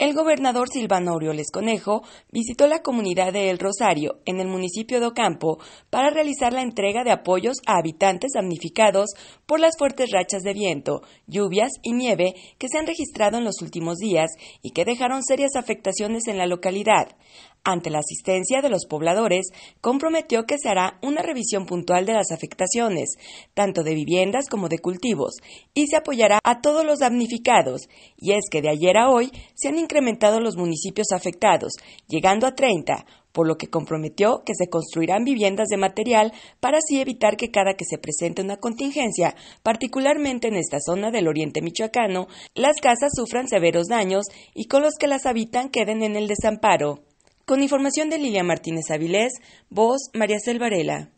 el gobernador Silvano Orioles Conejo visitó la comunidad de El Rosario, en el municipio de Ocampo, para realizar la entrega de apoyos a habitantes damnificados por las fuertes rachas de viento, lluvias y nieve que se han registrado en los últimos días y que dejaron serias afectaciones en la localidad. Ante la asistencia de los pobladores, comprometió que se hará una revisión puntual de las afectaciones, tanto de viviendas como de cultivos, y se apoyará a todos los damnificados. Y es que de ayer a hoy se han incrementado los municipios afectados, llegando a 30, por lo que comprometió que se construirán viviendas de material para así evitar que cada que se presente una contingencia, particularmente en esta zona del oriente michoacano, las casas sufran severos daños y con los que las habitan queden en el desamparo. Con información de Lilia Martínez Avilés, voz María Selvarela.